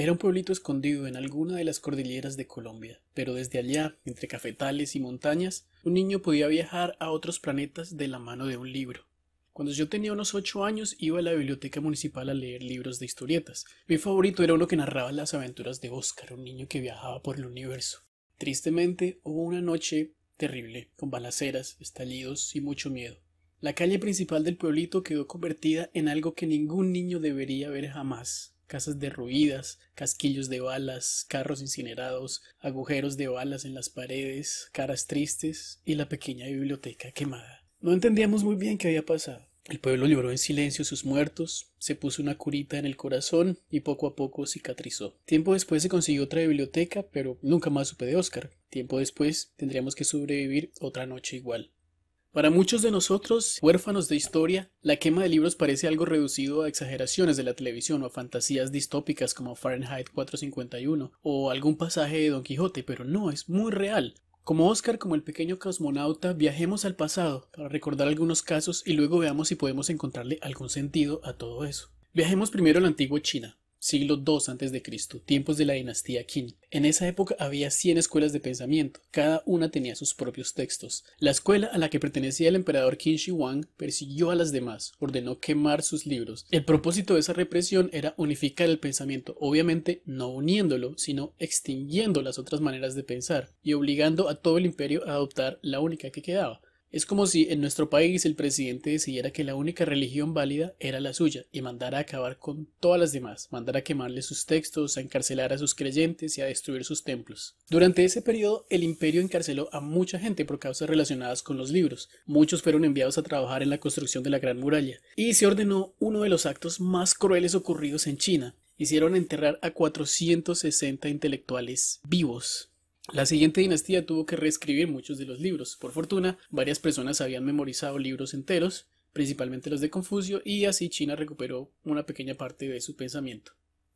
Era un pueblito escondido en alguna de las cordilleras de Colombia, pero desde allá, entre cafetales y montañas, un niño podía viajar a otros planetas de la mano de un libro. Cuando yo tenía unos ocho años iba a la biblioteca municipal a leer libros de historietas. Mi favorito era uno que narraba las aventuras de Oscar, un niño que viajaba por el universo. Tristemente, hubo una noche terrible, con balaceras, estallidos y mucho miedo. La calle principal del pueblito quedó convertida en algo que ningún niño debería ver jamás, casas derruidas, casquillos de balas, carros incinerados, agujeros de balas en las paredes, caras tristes y la pequeña biblioteca quemada. No entendíamos muy bien qué había pasado. El pueblo lloró en silencio sus muertos, se puso una curita en el corazón y poco a poco cicatrizó. Tiempo después se consiguió otra biblioteca, pero nunca más supe de Oscar. Tiempo después tendríamos que sobrevivir otra noche igual. Para muchos de nosotros, huérfanos de historia, la quema de libros parece algo reducido a exageraciones de la televisión o a fantasías distópicas como Fahrenheit 451 o algún pasaje de Don Quijote, pero no, es muy real. Como Oscar, como el pequeño cosmonauta, viajemos al pasado para recordar algunos casos y luego veamos si podemos encontrarle algún sentido a todo eso. Viajemos primero a la antigua China siglo II Cristo tiempos de la dinastía Qin. En esa época había 100 escuelas de pensamiento, cada una tenía sus propios textos. La escuela a la que pertenecía el emperador Qin Shi Huang persiguió a las demás, ordenó quemar sus libros. El propósito de esa represión era unificar el pensamiento, obviamente no uniéndolo, sino extinguiendo las otras maneras de pensar y obligando a todo el imperio a adoptar la única que quedaba, es como si en nuestro país el presidente decidiera que la única religión válida era la suya y mandara a acabar con todas las demás, mandara a quemarle sus textos, a encarcelar a sus creyentes y a destruir sus templos. Durante ese periodo el imperio encarceló a mucha gente por causas relacionadas con los libros, muchos fueron enviados a trabajar en la construcción de la Gran Muralla, y se ordenó uno de los actos más crueles ocurridos en China. Hicieron enterrar a 460 intelectuales vivos la siguiente dinastía tuvo que reescribir muchos de los libros. Por fortuna, varias personas habían memorizado libros enteros, principalmente los de Confucio, y así China recuperó una pequeña parte de su pensamiento.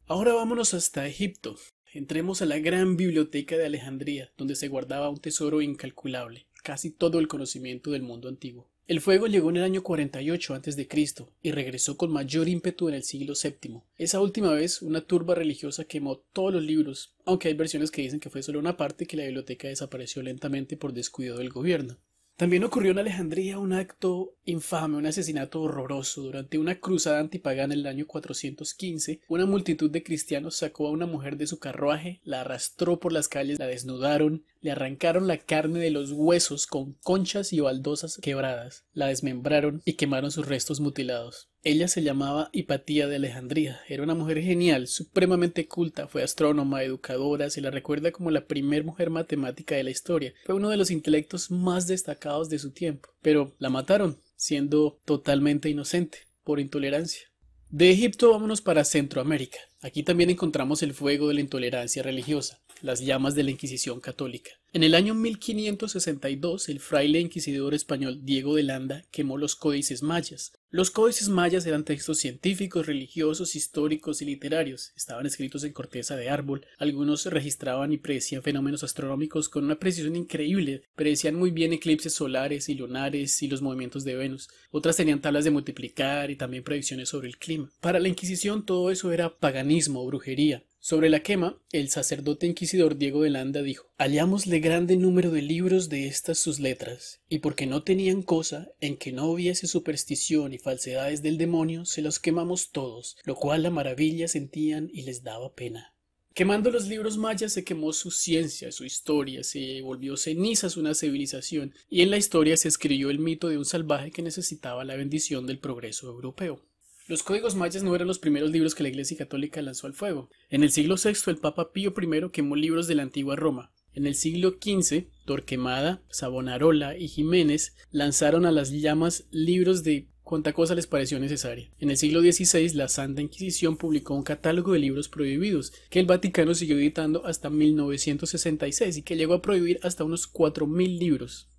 Ahora vámonos hasta Egipto. Entremos a la gran biblioteca de Alejandría, donde se guardaba un tesoro incalculable, casi todo el conocimiento del mundo antiguo. El fuego llegó en el año 48 a.C. y regresó con mayor ímpetu en el siglo VII. Esa última vez, una turba religiosa quemó todos los libros, aunque hay versiones que dicen que fue solo una parte que la biblioteca desapareció lentamente por descuido del gobierno. También ocurrió en Alejandría un acto infame, un asesinato horroroso. Durante una cruzada antipagana en el año 415, una multitud de cristianos sacó a una mujer de su carruaje, la arrastró por las calles, la desnudaron, le arrancaron la carne de los huesos con conchas y baldosas quebradas, la desmembraron y quemaron sus restos mutilados. Ella se llamaba Hipatía de Alejandría. Era una mujer genial, supremamente culta, fue astrónoma, educadora, se la recuerda como la primer mujer matemática de la historia. Fue uno de los intelectos más destacados de su tiempo, pero la mataron, siendo totalmente inocente, por intolerancia. De Egipto vámonos para Centroamérica. Aquí también encontramos el fuego de la intolerancia religiosa, las llamas de la Inquisición católica. En el año 1562, el fraile inquisidor español Diego de Landa quemó los códices mayas. Los códices mayas eran textos científicos, religiosos, históricos y literarios. Estaban escritos en corteza de árbol. Algunos registraban y predecían fenómenos astronómicos con una precisión increíble. Predecían muy bien eclipses solares y lunares y los movimientos de Venus. Otras tenían tablas de multiplicar y también predicciones sobre el clima. Para la Inquisición todo eso era paganismo o brujería. Sobre la quema, el sacerdote inquisidor Diego de Landa dijo, Hallámosle grande número de libros de estas sus letras, y porque no tenían cosa en que no hubiese superstición y falsedades del demonio, se los quemamos todos, lo cual la maravilla sentían y les daba pena. Quemando los libros mayas se quemó su ciencia, su historia, se volvió cenizas una civilización, y en la historia se escribió el mito de un salvaje que necesitaba la bendición del progreso europeo. Los códigos mayas no eran los primeros libros que la Iglesia Católica lanzó al fuego. En el siglo VI el Papa Pío I quemó libros de la antigua Roma. En el siglo XV, Torquemada, Savonarola y Jiménez lanzaron a las llamas libros de cuanta cosa les pareció necesaria. En el siglo XVI, la Santa Inquisición publicó un catálogo de libros prohibidos, que el Vaticano siguió editando hasta 1966 y que llegó a prohibir hasta unos 4.000 libros.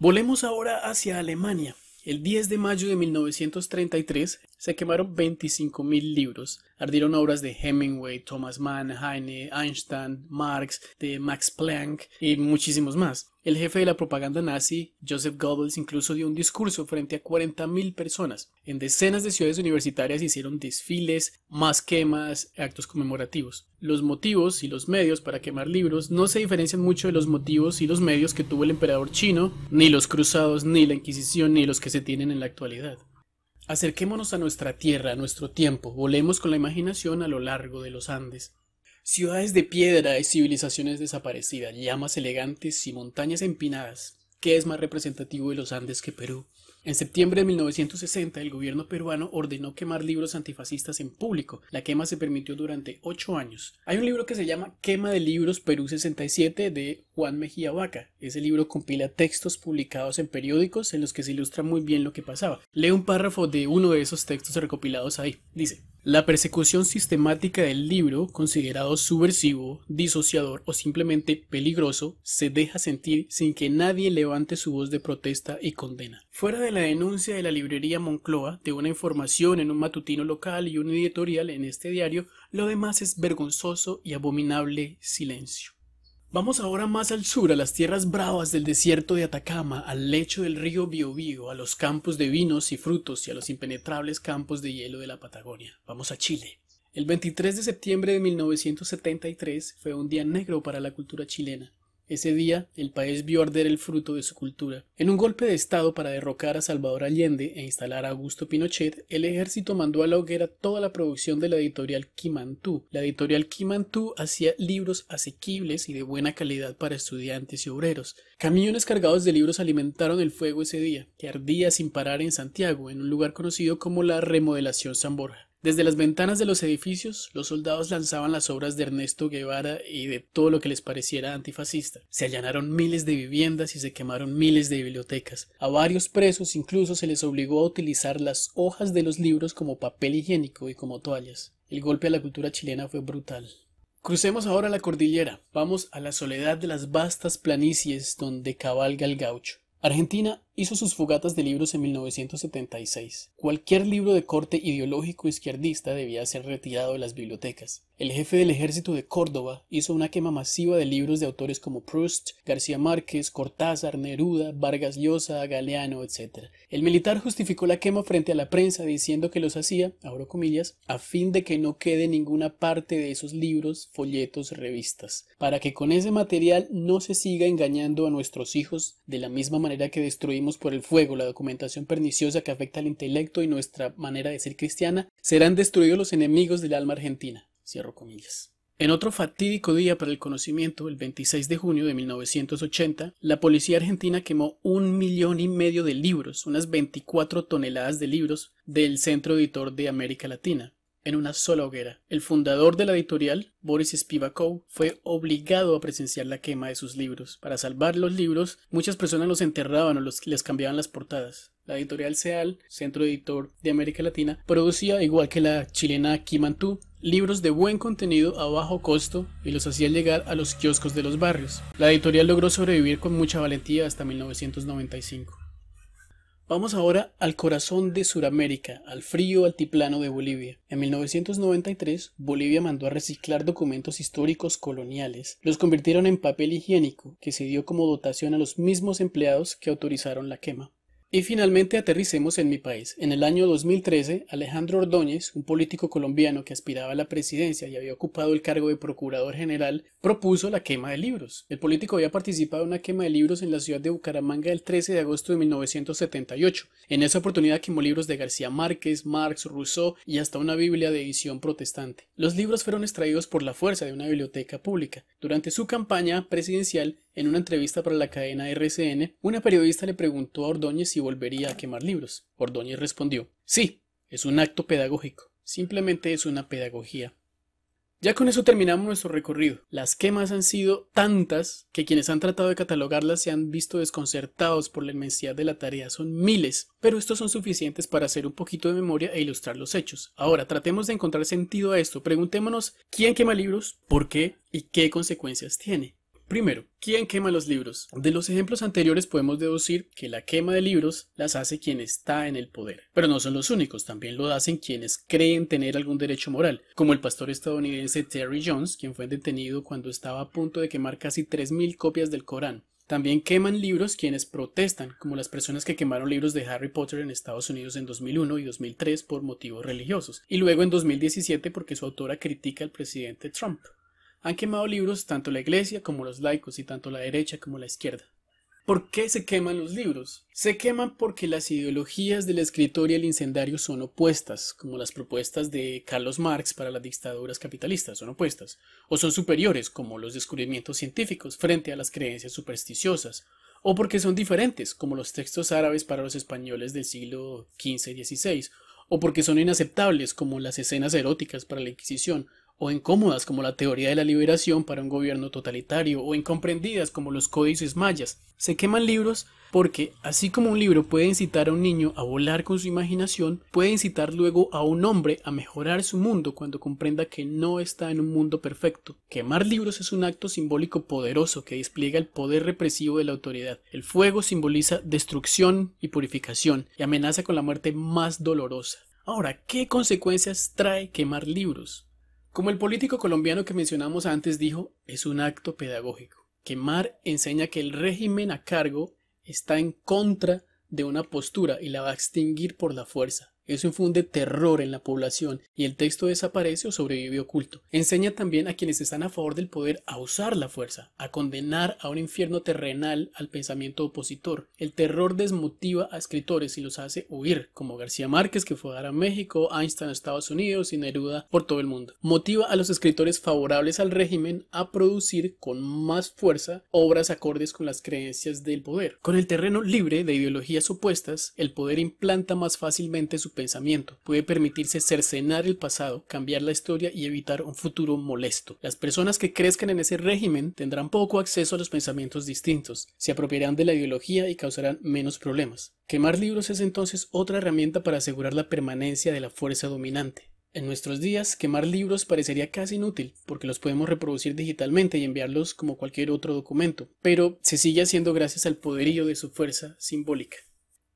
Volemos ahora hacia Alemania. El 10 de mayo de 1933 se quemaron 25.000 libros. Ardieron obras de Hemingway, Thomas Mann, Heine, Einstein, Marx, de Max Planck y muchísimos más. El jefe de la propaganda nazi, Joseph Goebbels, incluso dio un discurso frente a 40.000 personas. En decenas de ciudades universitarias hicieron desfiles, más quemas, actos conmemorativos. Los motivos y los medios para quemar libros no se diferencian mucho de los motivos y los medios que tuvo el emperador chino, ni los cruzados, ni la Inquisición, ni los que se tienen en la actualidad. Acerquémonos a nuestra tierra, a nuestro tiempo, volemos con la imaginación a lo largo de los Andes. Ciudades de piedra y civilizaciones desaparecidas, llamas elegantes y montañas empinadas. ¿Qué es más representativo de los Andes que Perú? En septiembre de 1960, el gobierno peruano ordenó quemar libros antifascistas en público. La quema se permitió durante ocho años. Hay un libro que se llama Quema de Libros Perú 67 de Juan Mejía Vaca. Ese libro compila textos publicados en periódicos en los que se ilustra muy bien lo que pasaba. Lee un párrafo de uno de esos textos recopilados ahí. Dice, la persecución sistemática del libro, considerado subversivo, disociador o simplemente peligroso, se deja sentir sin que nadie levante su voz de protesta y condena. Fuera de la denuncia de la librería Moncloa de una información en un matutino local y un editorial en este diario, lo demás es vergonzoso y abominable silencio. Vamos ahora más al sur, a las tierras bravas del desierto de Atacama, al lecho del río Biobío, a los campos de vinos y frutos y a los impenetrables campos de hielo de la Patagonia. Vamos a Chile. El 23 de septiembre de 1973 fue un día negro para la cultura chilena. Ese día, el país vio arder el fruto de su cultura. En un golpe de Estado para derrocar a Salvador Allende e instalar a Augusto Pinochet, el ejército mandó a la hoguera toda la producción de la editorial Kimantú. La editorial Kimantú hacía libros asequibles y de buena calidad para estudiantes y obreros. Camiones cargados de libros alimentaron el fuego ese día, que ardía sin parar en Santiago, en un lugar conocido como la Remodelación San Borja. Desde las ventanas de los edificios, los soldados lanzaban las obras de Ernesto Guevara y de todo lo que les pareciera antifascista. Se allanaron miles de viviendas y se quemaron miles de bibliotecas. A varios presos incluso se les obligó a utilizar las hojas de los libros como papel higiénico y como toallas. El golpe a la cultura chilena fue brutal. Crucemos ahora la cordillera. Vamos a la soledad de las vastas planicies donde cabalga el gaucho. Argentina hizo sus fugatas de libros en 1976. Cualquier libro de corte ideológico izquierdista debía ser retirado de las bibliotecas. El jefe del ejército de Córdoba hizo una quema masiva de libros de autores como Proust, García Márquez, Cortázar, Neruda, Vargas Llosa, Galeano, etc. El militar justificó la quema frente a la prensa diciendo que los hacía, abro comillas, a fin de que no quede ninguna parte de esos libros, folletos, revistas, para que con ese material no se siga engañando a nuestros hijos de la misma manera que destruimos por el fuego, la documentación perniciosa que afecta al intelecto y nuestra manera de ser cristiana, serán destruidos los enemigos del alma argentina. Cierro comillas. En otro fatídico día para el conocimiento, el 26 de junio de 1980, la policía argentina quemó un millón y medio de libros, unas 24 toneladas de libros, del Centro Editor de América Latina, en una sola hoguera. El fundador de la editorial, Boris Spivakow, fue obligado a presenciar la quema de sus libros. Para salvar los libros, muchas personas los enterraban o les cambiaban las portadas. La editorial Seal, Centro Editor de América Latina, producía, igual que la chilena Kimantú, libros de buen contenido a bajo costo y los hacía llegar a los kioscos de los barrios. La editorial logró sobrevivir con mucha valentía hasta 1995. Vamos ahora al corazón de Sudamérica, al frío altiplano de Bolivia. En 1993, Bolivia mandó a reciclar documentos históricos coloniales. Los convirtieron en papel higiénico, que se dio como dotación a los mismos empleados que autorizaron la quema. Y finalmente aterricemos en mi país. En el año 2013, Alejandro Ordóñez, un político colombiano que aspiraba a la presidencia y había ocupado el cargo de procurador general, propuso la quema de libros. El político había participado en una quema de libros en la ciudad de Bucaramanga el 13 de agosto de 1978. En esa oportunidad quemó libros de García Márquez, Marx, Rousseau y hasta una Biblia de edición protestante. Los libros fueron extraídos por la fuerza de una biblioteca pública. Durante su campaña presidencial, en una entrevista para la cadena RCN, una periodista le preguntó a Ordóñez si volvería a quemar libros. Ordóñez respondió, sí, es un acto pedagógico, simplemente es una pedagogía. Ya con eso terminamos nuestro recorrido. Las quemas han sido tantas que quienes han tratado de catalogarlas se han visto desconcertados por la inmensidad de la tarea. Son miles, pero estos son suficientes para hacer un poquito de memoria e ilustrar los hechos. Ahora, tratemos de encontrar sentido a esto. Preguntémonos quién quema libros, por qué y qué consecuencias tiene. Primero, ¿quién quema los libros? De los ejemplos anteriores podemos deducir que la quema de libros las hace quien está en el poder. Pero no son los únicos, también lo hacen quienes creen tener algún derecho moral, como el pastor estadounidense Terry Jones, quien fue detenido cuando estaba a punto de quemar casi 3.000 copias del Corán. También queman libros quienes protestan, como las personas que quemaron libros de Harry Potter en Estados Unidos en 2001 y 2003 por motivos religiosos, y luego en 2017 porque su autora critica al presidente Trump han quemado libros tanto la iglesia como los laicos y tanto la derecha como la izquierda. ¿Por qué se queman los libros? Se queman porque las ideologías del escritor y el incendiario son opuestas, como las propuestas de Carlos Marx para las dictaduras capitalistas son opuestas, o son superiores, como los descubrimientos científicos frente a las creencias supersticiosas, o porque son diferentes, como los textos árabes para los españoles del siglo XV y XVI, o porque son inaceptables, como las escenas eróticas para la Inquisición, o incómodas como la teoría de la liberación para un gobierno totalitario, o incomprendidas como los códices mayas. Se queman libros porque, así como un libro puede incitar a un niño a volar con su imaginación, puede incitar luego a un hombre a mejorar su mundo cuando comprenda que no está en un mundo perfecto. Quemar libros es un acto simbólico poderoso que despliega el poder represivo de la autoridad. El fuego simboliza destrucción y purificación, y amenaza con la muerte más dolorosa. Ahora, ¿qué consecuencias trae quemar libros? Como el político colombiano que mencionamos antes dijo, es un acto pedagógico. Quemar enseña que el régimen a cargo está en contra de una postura y la va a extinguir por la fuerza. Eso infunde terror en la población y el texto desaparece o sobrevive oculto. Enseña también a quienes están a favor del poder a usar la fuerza, a condenar a un infierno terrenal al pensamiento opositor. El terror desmotiva a escritores y los hace huir, como García Márquez que fue a dar a México, Einstein a Estados Unidos y Neruda por todo el mundo. Motiva a los escritores favorables al régimen a producir con más fuerza obras acordes con las creencias del poder. Con el terreno libre de ideologías opuestas, el poder implanta más fácilmente su pensamiento. Puede permitirse cercenar el pasado, cambiar la historia y evitar un futuro molesto. Las personas que crezcan en ese régimen tendrán poco acceso a los pensamientos distintos, se apropiarán de la ideología y causarán menos problemas. Quemar libros es entonces otra herramienta para asegurar la permanencia de la fuerza dominante. En nuestros días, quemar libros parecería casi inútil, porque los podemos reproducir digitalmente y enviarlos como cualquier otro documento, pero se sigue haciendo gracias al poderío de su fuerza simbólica.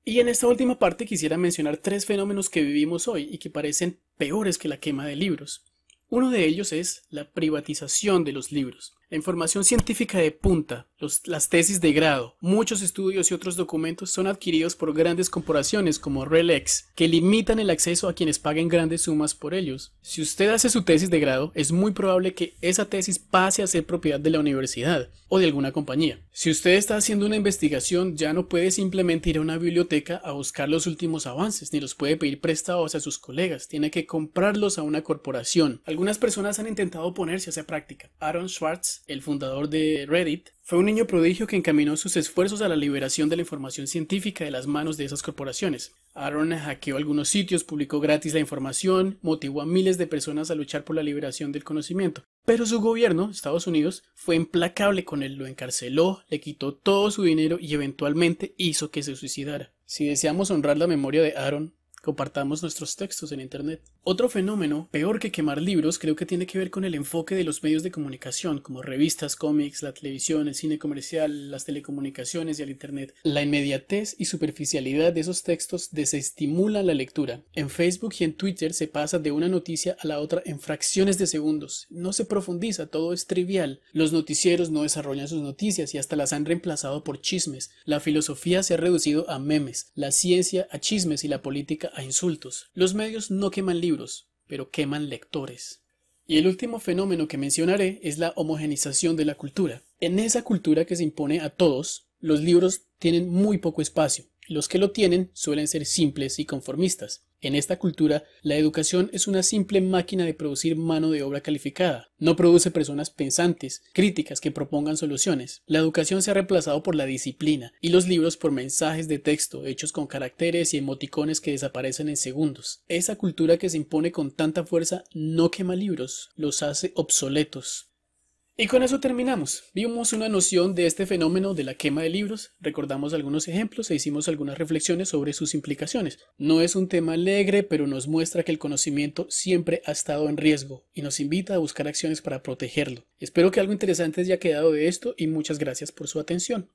Y en esta última parte quisiera mencionar tres fenómenos que vivimos hoy y que parecen peores que la quema de libros. Uno de ellos es la privatización de los libros. La información científica de punta, las tesis de grado, muchos estudios y otros documentos son adquiridos por grandes corporaciones como Relex, que limitan el acceso a quienes paguen grandes sumas por ellos. Si usted hace su tesis de grado, es muy probable que esa tesis pase a ser propiedad de la universidad o de alguna compañía. Si usted está haciendo una investigación, ya no puede simplemente ir a una biblioteca a buscar los últimos avances, ni los puede pedir prestados a sus colegas, tiene que comprarlos a una corporación. Algunas personas han intentado oponerse a esa práctica. Aaron Schwartz el fundador de Reddit, fue un niño prodigio que encaminó sus esfuerzos a la liberación de la información científica de las manos de esas corporaciones. Aaron hackeó algunos sitios, publicó gratis la información, motivó a miles de personas a luchar por la liberación del conocimiento. Pero su gobierno, Estados Unidos, fue implacable con él, lo encarceló, le quitó todo su dinero y eventualmente hizo que se suicidara. Si deseamos honrar la memoria de Aaron, compartamos nuestros textos en Internet. Otro fenómeno, peor que quemar libros, creo que tiene que ver con el enfoque de los medios de comunicación, como revistas, cómics, la televisión, el cine comercial, las telecomunicaciones y el Internet. La inmediatez y superficialidad de esos textos desestimula la lectura. En Facebook y en Twitter se pasa de una noticia a la otra en fracciones de segundos. No se profundiza, todo es trivial. Los noticieros no desarrollan sus noticias y hasta las han reemplazado por chismes. La filosofía se ha reducido a memes, la ciencia a chismes y la política a insultos. Los medios no queman libros, pero queman lectores. Y el último fenómeno que mencionaré es la homogenización de la cultura. En esa cultura que se impone a todos, los libros tienen muy poco espacio. Los que lo tienen suelen ser simples y conformistas. En esta cultura, la educación es una simple máquina de producir mano de obra calificada. No produce personas pensantes, críticas que propongan soluciones. La educación se ha reemplazado por la disciplina y los libros por mensajes de texto hechos con caracteres y emoticones que desaparecen en segundos. Esa cultura que se impone con tanta fuerza no quema libros, los hace obsoletos. Y con eso terminamos. Vimos una noción de este fenómeno de la quema de libros, recordamos algunos ejemplos e hicimos algunas reflexiones sobre sus implicaciones. No es un tema alegre, pero nos muestra que el conocimiento siempre ha estado en riesgo y nos invita a buscar acciones para protegerlo. Espero que algo interesante haya quedado de esto y muchas gracias por su atención.